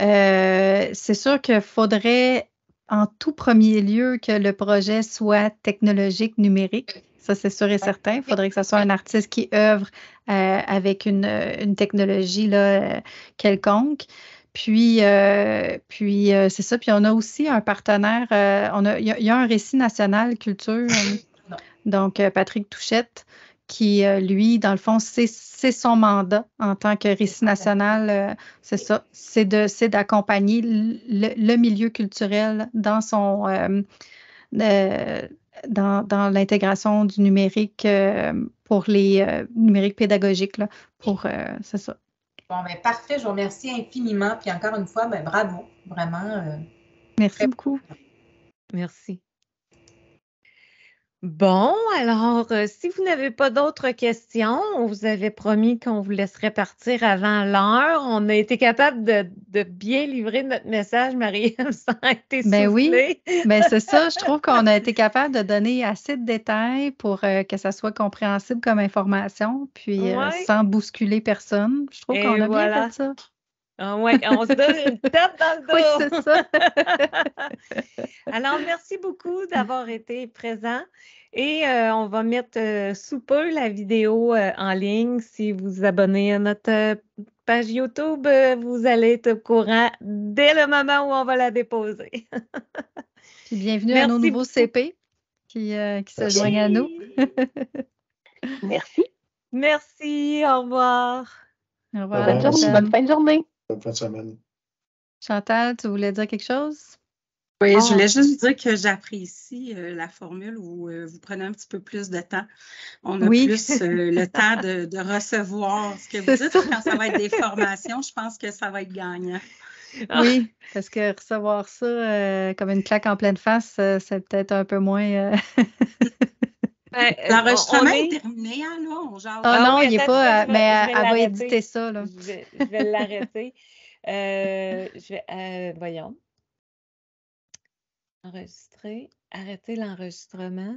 c'est sûr qu'il faudrait en tout premier lieu que le projet soit technologique, numérique. Ça, c'est sûr et certain. Il faudrait que ce soit un artiste qui œuvre euh, avec une, euh, technologie euh, quelconque. Puis, puis c'est ça. Puis on a aussi un partenaire. il y a un récit national culture. donc, Patrick Touchette, qui, euh, lui, dans le fond, c'est son mandat en tant que récit national, euh, c'est ça, c'est d'accompagner le, milieu culturel dans son euh, dans, l'intégration du numérique pour les numériques pédagogiques, là, pour c'est ça. Bon, ben, parfait, je vous remercie infiniment. Puis encore une fois, ben, bravo, vraiment. Merci beaucoup. Merci. Bon, alors, euh, si vous n'avez pas d'autres questions, on vous avait promis qu'on vous laisserait partir avant l'heure. On a été capable de, bien livrer notre message, Marie-Ève, sans être Ben oui, ben c'est ça. Je trouve qu'on a été capable de donner assez de détails pour euh, que ça soit compréhensible comme information, puis euh, sans bousculer personne. Je trouve qu'on a bien fait ça. Ah ouais, on se donne une tape dans le dos. Oui, c'est ça. Alors, merci beaucoup d'avoir été présent. Et euh, on va mettre euh, sous peu la vidéo euh, en ligne. Si vous vous abonnez à notre page YouTube, vous allez être au courant dès le moment où on va la déposer. bienvenue à nos nouveaux CP qui, se joignent à nous. merci. Merci. Au revoir. Au revoir. Bonne, journée, bonne fin de journée semaine. Chantal, tu voulais dire quelque chose? Oui, je ah. voulais juste dire que j'apprécie euh, la formule où euh, vous prenez un petit peu plus de temps. On a plus euh, le temps de, recevoir ce que vous dites. Quand ça va être des formations, je pense que ça va être gagnant. Oui, parce que recevoir ça comme une claque en pleine face, c'est peut-être un peu moins. Ben, euh, l'enregistrement est... terminé, hein, Ah non, il n'est pas. mais euh, elle, va éditer ça, là. Je vais, l'arrêter. je vais. Euh, voyons. Enregistrer. Arrêter l'enregistrement.